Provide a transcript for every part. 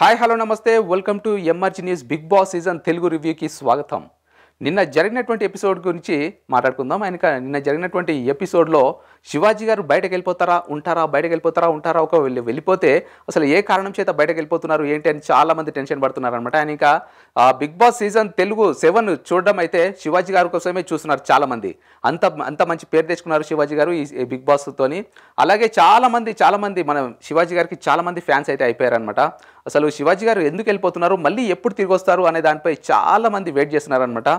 hi hello నమస్తే welcome to MRG news Bigg Boss season Telugu రివ్యూకి స్వాగతం నిన్న జరిగినటువంటి ఎపిసోడ్ గురించి మాట్లాడుకుందాం ఆయన నిన్న జరిగినటువంటి ఎపిసోడ్లో శివాజీ గారు బయటకు వెళ్ళిపోతారా ఉంటారా బయటకు వెళ్ళిపోతారా ఉంటారా ఒక వెళ్ళి వెళ్ళిపోతే అసలు ఏ కారణం చేత బయటకు వెళ్ళిపోతున్నారు ఏంటి అని చాలామంది టెన్షన్ పడుతున్నారు అనమాట ఆయన ఇంకా Bigg Boss season Telugu seven చూడడం అయితే శివాజీ గారి కోసమే చూస్తున్నారు చాలామంది అంత అంత మంచి పేరు తెచ్చుకున్నారు శివాజీ గారు ఈ బిగ్ బాస్తోని అలాగే చాలామంది చాలామంది మన శివాజీ గారికి చాలామంది ఫ్యాన్స్ అయితే అయిపోయారు అనమాట అసలు శివాజీ గారు ఎందుకు వెళ్ళిపోతున్నారు మళ్ళీ ఎప్పుడు తిరిగి వస్తారు అనే దానిపై చాలా మంది వెయిట్ చేస్తున్నారనమాట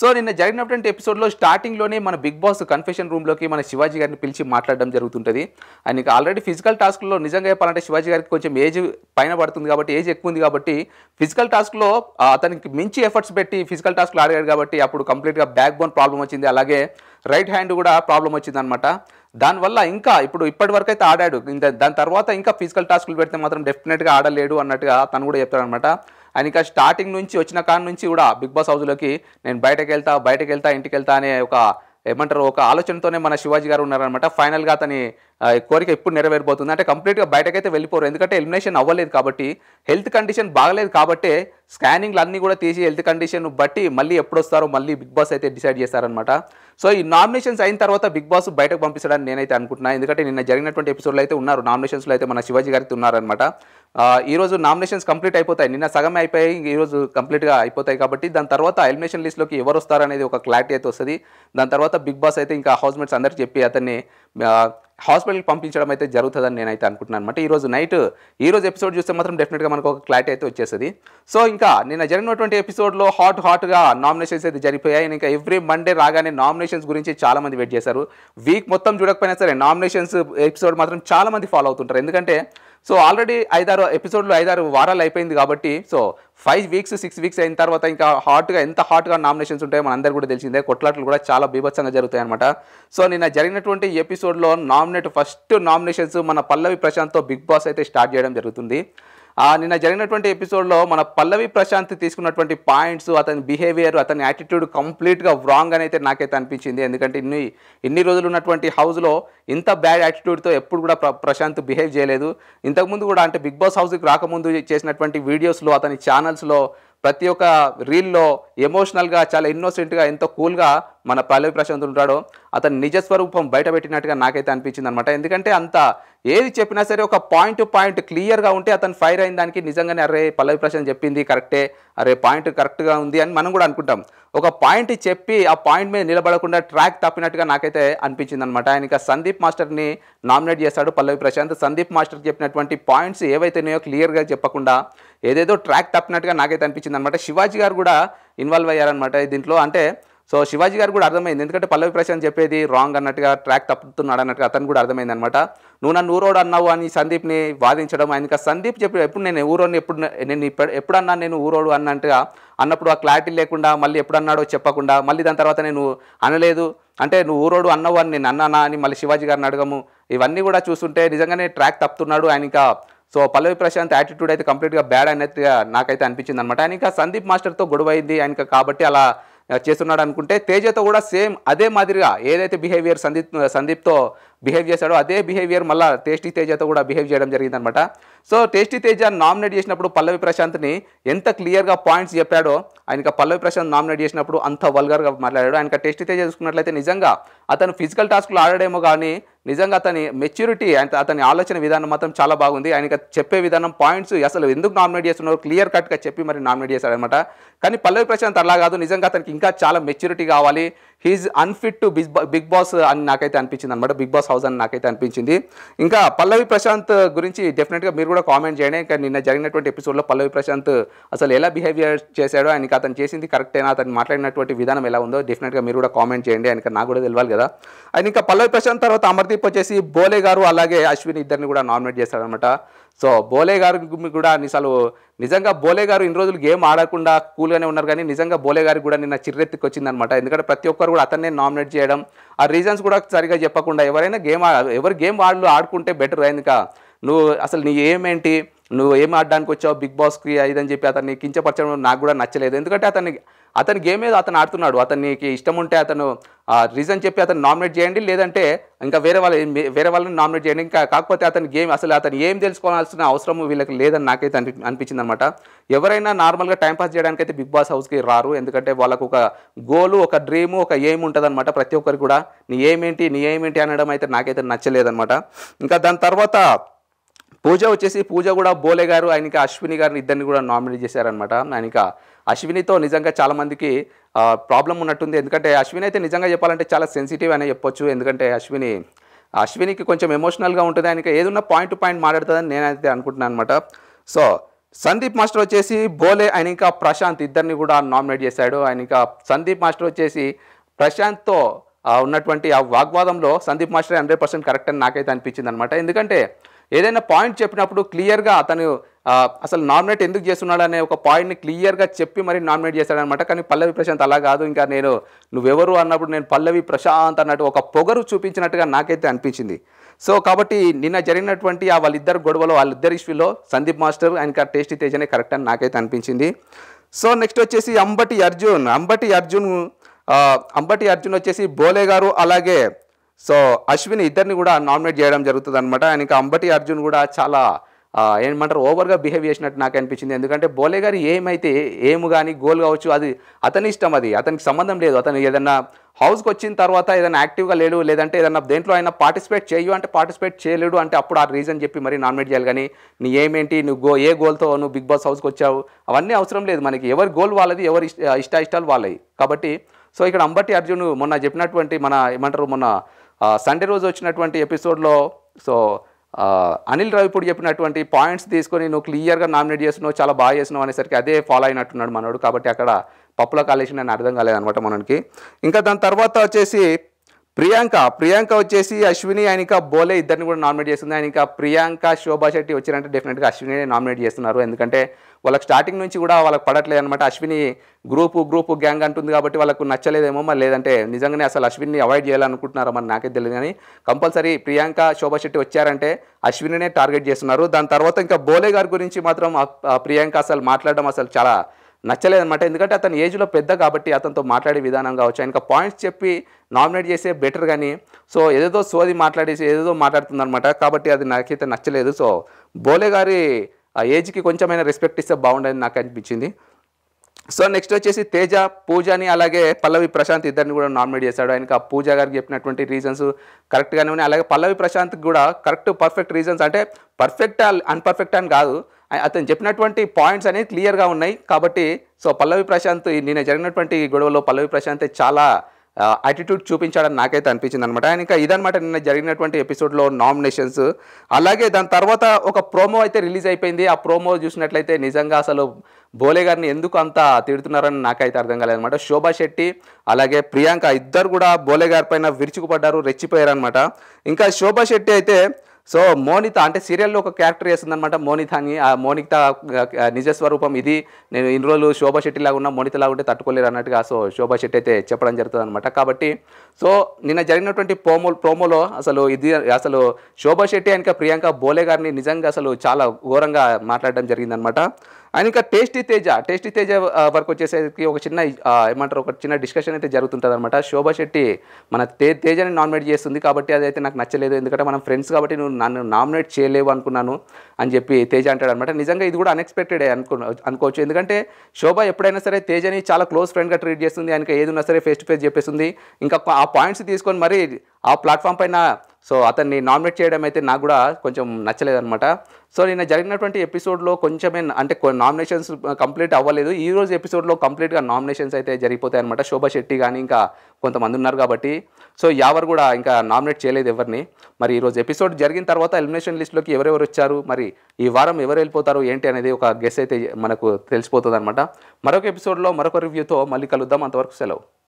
సో నిన్న జరిగినటువంటి ఎపిసోడ్లో స్టార్టింగ్లోనే మన బిగ్ బాస్ కన్ఫెషన్ రూమ్లోకి మన శివాజీ గారిని పిలిచి మాట్లాడడం జరుగుతుంటుంది ఆయనకి ఆల్రెడీ ఫిజికల్ టాస్క్లో నిజంగా చెప్పాలంటే శివాజీ గారికి కొంచెం ఏజ్ పైన పడుతుంది కాబట్టి ఏజ్ ఎక్కువ ఉంది కాబట్టి ఫిజికల్ టాస్క్లో అతనికి మించి ఎఫర్ట్స్ పెట్టి ఫిజికల్ టాస్క్లో ఆడగాడు కాబట్టి అప్పుడు కంప్లీట్గా బ్యాక్ బోన్ ప్రాబ్లం వచ్చింది అలాగే రైట్ హ్యాండ్ కూడా ప్రాబ్లం వచ్చిందనమాట దానివల్ల ఇంకా ఇప్పుడు ఇప్పటి వరకు అయితే ఆడాడు ఇంత దాని తర్వాత ఇంకా ఫిజికల్ టాస్క్లు పెడితే మాత్రం డెఫినెట్గా ఆడలేడు అన్నట్టుగా తను కూడా చెప్తాడు అనమాట ఆయన ఇంకా స్టార్టింగ్ నుంచి వచ్చిన కాడ నుంచి కూడా బిగ్ బాస్ హౌస్లోకి నేను బయటకు వెళ్తా బయటకు వెళ్తా ఇంటికి వెళ్తా అనే ఒక ఏమంటారు ఒక ఆలోచనతోనే మన శివాజీ గారు ఉన్నారనమాట ఫైనల్గా అతని కోరిక ఎప్పుడు నెరవేరబోతుంది అంటే కంప్లీట్గా బయటకైతే వెళ్ళిపోరు ఎందుకంటే ఎలిమినేషన్ అవ్వలేదు కాబట్టి హెల్త్ కండిషన్ బాగలేదు కాబట్టి స్కానింగ్లు అన్నీ కూడా తీసి హెల్త్ కండిషన్ బట్టి మళ్ళీ ఎప్పుడు వస్తారో మళ్ళీ బిగ్ బాస్ అయితే డిసైడ్ చేస్తారనమాట సో ఈ నామినేషన్స్ అయిన తర్వాత బిగ్ బాస్ బయటకు పంపిస్తాడని నేనైతే అనుకుంటున్నాను ఎందుకంటే నిన్న జరిగినటువంటి ఎపిసోడ్లో అయితే ఉన్నారు నామినేషన్స్లో అయితే మన శివాజీ గారికి ఉన్నారనమాట ఈరోజు నామినేషన్స్ కంప్లీట్ అయిపోతాయి నిన్న సగం అయిపోయి ఈరోజు కంప్లీట్గా అయిపోతాయి కాబట్టి దాని తర్వాత ఎలిమినేషన్ లిస్ట్లోకి ఎవరు వస్తారనేది ఒక క్లారిటీ అయితే వస్తుంది దాని తర్వాత బిగ్ బాస్ అయితే ఇంకా హౌస్మేట్స్ అందరికీ చెప్పి అతన్ని హాస్పిటల్కి పంపించడం అయితే జరుగుతుందని నేనైతే అనుకుంటున్నాను అనమాట ఈరోజు నైట్ ఈరోజు ఎపిసోడ్ చూస్తే మాత్రం డెఫినెట్గా మనకు ఒక క్లారిటీ అయితే వచ్చేసింది సో ఇంకా నిన్న జరిగినటువంటి ఎపిసోడ్లో హాట్ హాట్గా నామినేషన్స్ అయితే జరిగిపోయాయి ఇంకా ఎవ్రీ మండే రాగానే నామినేషన్స్ గురించి చాలామంది వెయిట్ చేశారు వీక్ మొత్తం చూడకపోయినా సరే నామినేషన్స్ ఎపిసోడ్ మాత్రం చాలామంది ఫాలో అవుతుంటారు ఎందుకంటే సో ఆల్రెడీ ఐదారు ఎపిసోడ్లు ఐదారు వారాలు అయిపోయింది కాబట్టి so five weeks six weeks అయిన తర్వాత ఇంకా హాట్గా ఎంత హాట్గా నామినేషన్స్ ఉంటాయో మనందరికీ కూడా తెలిసిందే కొట్లాట్లు కూడా చాలా బీభత్సంగా జరుగుతాయి అనమాట సో నిన్న జరిగినటువంటి ఎపిసోడ్లో నామినేట్ ఫస్ట్ నామినేషన్స్ మన పల్లవి ప్రశాంత్తో బిగ్ బాస్ అయితే స్టార్ట్ చేయడం జరుగుతుంది నిన్న జరిగినటువంటి ఎపిసోడ్లో మన పల్లవి ప్రశాంత్ తీసుకున్నటువంటి పాయింట్స్ అతని బిహేవియర్ అతని యాటిట్యూడ్ కంప్లీట్గా రాంగ్ అని అయితే నాకైతే అనిపించింది ఎందుకంటే ఇన్ని ఇన్ని రోజులు ఉన్నటువంటి హౌస్లో ఇంత బ్యాడ్ యాటిట్యూడ్తో ఎప్పుడు కూడా ప్రశాంత్ బిహేవ్ చేయలేదు ఇంతకుముందు కూడా అంటే బిగ్ బాస్ హౌస్కి రాకముందు చేసినటువంటి వీడియోస్లో అతని ఛానల్స్లో ప్రతి ఒక్క రీల్లో ఎమోషనల్గా చాలా ఇన్నోసెంట్గా ఎంతో కూల్గా మన పల్లవి ప్రశాంత్ ఉంటాడో అతని నిజస్వరూపం బయటపెట్టినట్టుగా నాకైతే అనిపించింది అనమాట ఎందుకంటే అంత ఏది చెప్పినా సరే ఒక పాయింట్ టు పాయింట్ క్లియర్గా ఉంటే అతను ఫైర్ అయిన దానికి నిజంగానే అరే పల్లవి ప్రశాంత్ చెప్పింది కరెక్టే అరే పాయింట్ కరెక్ట్గా ఉంది అని మనం కూడా అనుకుంటాం ఒక పాయింట్ చెప్పి ఆ పాయింట్ మీద నిలబడకుండా ట్రాక్ తప్పినట్టుగా నాకైతే అనిపించింది అనమాట ఆయన ఇంకా సందీప్ మాస్టర్ని నామినేట్ చేశాడు పల్లవి ప్రశాంత్ సందీప్ మాస్టర్ చెప్పినటువంటి పాయింట్స్ ఏవైతే ఉన్నాయో క్లియర్గా చెప్పకుండా ఏదేదో ట్రాక్ తప్పినట్టుగా నాకైతే అనిపించింది అనమాట శివాజీ గారు కూడా ఇన్వాల్వ్ అయ్యారనమాట దీంట్లో అంటే సో శివాజీ గారు కూడా అర్థమైంది ఎందుకంటే పల్లవి ప్రశాంత్ చెప్పేది రాంగ్ అన్నట్టుగా ట్రాక్ తప్పుతున్నాడు అన్నట్టుగా అతను కూడా అర్థమైంది అనమాట నువ్వు నన్ను ఊరోడు అన్నావు అని సందీప్ని వాదించడం ఆయన సందీప్ చెప్పి ఎప్పుడు నేను ఊరోని ఎప్పుడు నేను ఎప్పుడన్నా నేను ఊరోడు అన్నట్టుగా అన్నప్పుడు ఆ క్లారిటీ లేకుండా మళ్ళీ ఎప్పుడన్నాడో చెప్పకుండా మళ్ళీ దాని తర్వాత నేను అనలేదు అంటే నువ్వు ఊరోడు అన్నావు అని నేను అన్నానా అని మళ్ళీ శివాజీ గారిని అడగము ఇవన్నీ కూడా చూస్తుంటే నిజంగానే ట్రాక్ తప్పుతున్నాడు ఆయన ఇంకా సో పల్లవి ప్రశాంత్ యాటిట్యూడ్ అయితే కంప్లీట్గా బ్యాడ్ అన్నట్టుగా నాకైతే అనిపించింది అనమాట ఇంకా సందీప్ మాస్టర్తో గొడవ అయింది ఆయన కాబట్టి అలా చేస్తున్నాడు అనుకుంటే తేజతో కూడా సేమ్ అదే మాదిరిగా ఏదైతే బిహేవియర్ సందీప్ సందీప్తో బిహేవ్ చేశాడో అదే బిహేవియర్ మళ్ళీ టేస్టీ తేజతో కూడా బిహేవ్ చేయడం జరిగిందనమాట సో టేస్టీ తేజ నామినేట్ చేసినప్పుడు పల్లవి ప్రశాంత్ని ఎంత క్లియర్గా పాయింట్స్ చెప్పాడో ఆయనకి పల్లవి ప్రశాంత్ నామినేట్ చేసినప్పుడు అంత వల్గర్గా మాట్లాడాడు ఆయనకి టేస్టీ తేజ చూసుకున్నట్లయితే నిజంగా అతను ఫిజికల్ టాస్క్లో ఆడాడేమో కానీ నిజంగా అతని మెచ్యూరిటీ అంటే అతని ఆలోచన విధానం మాత్రం చాలా బాగుంది ఆయనకి చెప్పే విధానం పాయింట్స్ అసలు ఎందుకు నామినేట్ చేస్తున్నారు క్లియర్ కట్గా చెప్పి మరి నామినేట్ చేశాడనమాట కానీ పల్లవి ప్రశాంత్ అలా కాదు నిజంగా అతనికి ఇంకా చాలా మెచ్యూరిటీ కావాలి he is unfit to Bigg Bigg Boss అని నాకైతే అనిపించింది అనమాట బిగ్ బాస్ హౌస్ అని నాకైతే అనిపించింది ఇంకా పల్లవి ప్రశాంత్ గురించి డెఫినెట్గా మీరు కూడా కామెంట్ చేయండి ఇంకా నిన్న జరిగినటువంటి ఎపిసోడ్లో పల్లవి ప్రశాంత్ అసలు ఎలా బిహేవియర్ చేశాడో ఆయనకి అతను చేసింది కరెక్టేనా అతను మాట్లాడినటువంటి విధానం ఎలా ఉందో డెఫినెట్గా మీరు కూడా కామెంట్ చేయండి ఆయనకి నాకు కూడా తెలియాలి కదా ఆయన ఇంకా పల్లవి ప్రశాంత్ తర్వాత అమర్దీప్ వచ్చేసి బోలే గారు అలాగే అశ్విన్ ఇద్దరిని కూడా నామినేట్ చేశాడనమాట సో బోలే గారు కూడా అసలు నిజంగా బోలే గారు ఇన్ని రోజులు గేమ్ ఆడకుండా కూల్గానే ఉన్నారు కానీ నిజంగా బోలే గారికి కూడా నిన్న చిర్రెత్తికి వచ్చిందనమాట ఎందుకంటే ప్రతి ఒక్కరు కూడా అతన్నే నామినేట్ చేయడం ఆ రీజన్స్ కూడా సరిగా చెప్పకుండా ఎవరైనా గేమ్ ఎవరు గేమ్ వాళ్ళు ఆడుకుంటే బెటర్ అయింది నువ్వు అసలు నీ ఏమేంటి నువ్వు ఏం ఆడడానికి వచ్చావు బిగ్ బాస్కి ఇదని చెప్పి అతన్ని కించపరచడం నాకు కూడా నచ్చలేదు ఎందుకంటే అతన్ని అతని గేమ్ ఏదో అతను ఆడుతున్నాడు అతనికి ఇష్టం ఉంటే అతను రీజన్ చెప్పి అతను నామినేట్ చేయండి లేదంటే ఇంకా వేరే వాళ్ళ వేరే వాళ్ళని నామినేట్ చేయండి ఇంకా కాకపోతే అతని గేమ్ అసలు అతను ఏం తెలుసుకోవాల్సిన అవసరం వీళ్ళకి లేదని నాకైతే అని అనిపించింది అనమాట ఎవరైనా నార్మల్గా టైంపాస్ చేయడానికి అయితే బిగ్ బాస్ హౌస్కి రారు ఎందుకంటే వాళ్ళకు ఒక గోలు ఒక డ్రీము ఒక ఎయిమ్ ఉంటుందన్నమాట ప్రతి ఒక్కరు కూడా నీ ఏమేంటి నీ ఏమేంటి అనడం అయితే నాకైతే నచ్చలేదన్నమాట ఇంకా దాని తర్వాత పూజ వచ్చేసి పూజ కూడా బోలే గారు ఆయనకి అశ్విని గారిని ఇద్దరిని కూడా నామినేట్ చేశారనమాట ఆయనకి అశ్వినితో నిజంగా చాలామందికి ప్రాబ్లం ఉన్నట్టుంది ఎందుకంటే అశ్విని అయితే నిజంగా చెప్పాలంటే చాలా సెన్సిటివ్ అనే చెప్పొచ్చు ఎందుకంటే అశ్విని అశ్వినికి కొంచెం ఎమోషనల్గా ఉంటుంది ఆయనకి ఏదన్నా పాయింట్ టు పాయింట్ మాట్లాడుతుందని నేనైతే అనుకుంటున్నాను అనమాట సో సందీప్ మాస్టర్ వచ్చేసి బోలే ఆయన ఇంకా ప్రశాంత్ ఇద్దరిని కూడా నామినేట్ చేశాడు ఆయన ఇంకా సందీప్ మాస్టర్ వచ్చేసి ప్రశాంత్తో ఉన్నటువంటి ఆ వాగ్వాదంలో Sandeep master hundred percent correct అని నాకైతే అనిపించింది అనమాట ఎందుకంటే ఏదైనా పాయింట్ చెప్పినప్పుడు క్లియర్గా అతను అసలు నామినేట్ ఎందుకు చేస్తున్నాడు అనే ఒక పాయింట్ని క్లియర్గా చెప్పి మరి నామినేట్ చేశాడనమాట కానీ పల్లవి ప్రశాంత్ అలా కాదు ఇంకా నేను నువ్వెవరు అన్నప్పుడు నేను పల్లవి ప్రశాంత్ అన్నట్టు ఒక పొగరు చూపించినట్టుగా నాకైతే అనిపించింది సో కాబట్టి నిన్న జరిగినటువంటి ఆ వాళ్ళిద్దరు గొడవలో వాళ్ళిద్దరి ఇష్యూలో సందీప్ మాస్టర్ ఇంకా టేస్టీ తేజనే కరెక్ట్ అని నాకైతే అనిపించింది సో నెక్స్ట్ వచ్చేసి అంబటి అర్జున్ అంబటి అర్జున్ అంబటి అర్జున్ వచ్చేసి బోలే గారు అలాగే సో అశ్విన్ ఇద్దరిని కూడా నామినేట్ చేయడం జరుగుతుంది అనమాట ఆయనకి అంబటి అర్జున్ కూడా చాలా ఏమంటారు ఓవర్గా బిహేవ్ చేసినట్టు నాకు అనిపించింది ఎందుకంటే బోలే గారి ఏమైతే ఏము కానీ గోల్ కావచ్చు అది అతని ఇష్టం అది అతనికి సంబంధం లేదు అతను ఏదన్నా హౌస్కి వచ్చిన తర్వాత ఏదైనా యాక్టివ్గా లేడు లేదంటే ఏదన్నా దేంట్లో అయినా పార్టిసిపేట్ చేయు అంటే పార్టిసిపేట్ చేయలేడు అంటే అప్పుడు ఆ రీజన్ చెప్పి మరి నామినేట్ చేయాలి కానీ నీ ఏమేంటి నువ్వు గో ఏ గోల్తో నువ్వు బిగ్ బాస్ హౌస్కి వచ్చావు అవన్నీ అవసరం లేదు మనకి ఎవరి గోల్ వాళ్ళది ఎవరి ఇష్ట ఇష్టాలు వాళ్ళవి కాబట్టి సో ఇక్కడ అంబటి అర్జున్ మొన్న చెప్పినటువంటి మన ఏమంటారు మొన్న సండే రోజు వచ్చినటువంటి ఎపిసోడ్లో సో అనిల్ ఇప్పుడు చెప్పినటువంటి పాయింట్స్ తీసుకొని నువ్వు క్లియర్గా నామినేట్ చేసినావు చాలా బాగా చేసినావు అనేసరికి అదే ఫాలో అయినట్టున్నాడు మనోడు కాబట్టి అక్కడ పప్పులో అని అర్థం కాలేదనమాట మనకి ఇంకా దాని తర్వాత వచ్చేసి ప్రియాంక ప్రియాంక వచ్చేసి అశ్విని ఆయన ఇంకా బోలే ఇద్దరిని కూడా నామినేట్ చేస్తుంది ఆయన ఇంకా ప్రియాంక శోభా శెట్టి వచ్చినట్టు డెఫినెట్గా అశ్విని నామినేట్ చేస్తున్నారు ఎందుకంటే వాళ్ళకి స్టార్టింగ్ నుంచి కూడా వాళ్ళకి పడట్లేదు అనమాట అశ్విని గ్రూపు గ్రూపు గ్యాంగ్ అంటుంది కాబట్టి వాళ్ళకు నచ్చలేదేమో మరి లేదంటే నిజంగానే అసలు అశ్విని అవాయిడ్ చేయాలనుకుంటున్నారో మరి నాకే తెలియదు కానీ కంపల్సరీ ప్రియాంక శోభా శెట్టి వచ్చారంటే అశ్వినినే టార్గెట్ చేస్తున్నారు దాని తర్వాత ఇంకా బోలే గారి గురించి మాత్రం ప్రియాంక అసలు మాట్లాడడం అసలు చాలా నచ్చలేదన్నమాట ఎందుకంటే అతని ఏజ్లో పెద్ద కాబట్టి అతనితో మాట్లాడే విధానం కావచ్చు ఆయనకు పాయింట్స్ చెప్పి నామినేట్ చేసే బెటర్ కానీ సో ఏదేదో సోది మాట్లాడేసి ఏదేదో మాట్లాడుతుందనమాట కాబట్టి అది నాకైతే నచ్చలేదు సో బోలే గారి ఆ ఏజ్కి కొంచెమైనా రెస్పెక్ట్ ఇస్తే బాగుండేది నాకు అనిపించింది సో నెక్స్ట్ వచ్చేసి తేజ పూజని అలాగే పల్లవి ప్రశాంత్ ఇద్దరిని కూడా నామినేట్ చేశాడు ఆయనకి ఆ పూజ గారికి చెప్పినటువంటి రీజన్స్ కరెక్ట్గానే ఉన్నాయి అలాగే పల్లవి ప్రశాంత్కి కూడా కరెక్ట్ పర్ఫెక్ట్ రీజన్స్ అంటే పర్ఫెక్ట్ అన్పర్ఫెక్ట్ అని కాదు అతను చెప్పినటువంటి పాయింట్స్ అనేవి క్లియర్గా ఉన్నాయి కాబట్టి సో పల్లవి ప్రశాంత్ నిన్న జరిగినటువంటి గొడవలో పల్లవి ప్రశాంత్ చాలా యాటిట్యూడ్ చూపించాడని నాకైతే అనిపించింది అనమాట ఆయన ఇంకా ఇదనమాట నిన్న జరిగినటువంటి ఎపిసోడ్లో నామినేషన్స్ అలాగే దాని తర్వాత ఒక ప్రోమో అయితే రిలీజ్ అయిపోయింది ఆ ప్రోమో చూసినట్లయితే నిజంగా అసలు భోలే గారిని ఎందుకు అంత తిడుతున్నారని నాకైతే అర్థం కాలేదనమాట శోభా శెట్టి అలాగే ప్రియాంక ఇద్దరు కూడా భోలే గారి పైన విరుచుకుపడ్డారు రెచ్చిపోయారనమాట ఇంకా శోభా శెట్టి అయితే సో మోనిత అంటే సీరియల్లో ఒక క్యారెక్టర్ వేసిందనమాట మోనిత అని ఆ మోనిత నిజస్వరూపం ఇది నేను ఇన్ని రోజులు శోభా లాగా ఉన్నా మోనితలా ఉంటే తట్టుకోలేరు అన్నట్టుగా సో శోభా శెట్టి అయితే చెప్పడం జరుగుతుంది అనమాట కాబట్టి సో నిన్న జరిగినటువంటి ప్రోమో ప్రోమోలో అసలు ఇది అసలు శోభా శెట్టి ఇంకా ప్రియాంక బోలే గారిని నిజంగా అసలు చాలా ఘోరంగా మాట్లాడడం జరిగిందనమాట అండ్ ఇంకా టేస్టీ తేజ టేస్టీ తేజ వరకు వచ్చేసరికి ఒక చిన్న ఏమంటారు ఒక చిన్న డిస్కషన్ అయితే జరుగుతుంటుంది అనమాట శోభా శెట్టి మన తే తేజని నామినేట్ చేస్తుంది కాబట్టి అదైతే నాకు నచ్చలేదు ఎందుకంటే మనం ఫ్రెండ్స్ కాబట్టి నువ్వు నన్ను నామినేట్ చేయలేవు అనుకున్నాను అని చెప్పి తేజ అంటాడు అనమాట నిజంగా ఇది కూడా అన్ఎక్స్పెక్టెడ్ అనుకో అనుకోవచ్చు ఎందుకంటే శోభ ఎప్పుడైనా సరే తేజని చాలా క్లోజ్ ఫ్రెండ్గా ట్రీట్ చేస్తుంది ఆయనకి ఏది ఉన్నా సరే ఫేస్ టు ఫేస్ చెప్పేస్తుంది ఇంకా ఆ పాయింట్స్ తీసుకొని మరి ఆ ప్లాట్ఫామ్ పైన సో అతన్ని నామినేట్ చేయడం అయితే నాకు కూడా కొంచెం అనమాట సో నిన్న జరిగినటువంటి ఎపిసోడ్లో కొంచెమే అంటే నామినేషన్స్ కంప్లీట్ అవ్వలేదు ఈ రోజు ఎపిసోడ్లో కంప్లీట్గా నామినేషన్స్ అయితే జరిగిపోతాయి అనమాట శోభా శెట్టి కానీ ఇంకా కొంతమంది ఉన్నారు కాబట్టి సో ఎవరు కూడా ఇంకా నామినేట్ చేయలేదు ఎవరిని మరి ఈరోజు ఎపిసోడ్ జరిగిన తర్వాత ఎలిమినేషన్ లిస్ట్లోకి ఎవరెవరు వచ్చారు మరి ఈ వారం ఎవరు వెళ్ళిపోతారు ఏంటి అనేది ఒక గెస్ అయితే మనకు తెలిసిపోతుంది అనమాట మరొక ఎపిసోడ్లో మరొక రివ్యూతో మళ్ళీ కలుద్దాం అంతవరకు సెలవు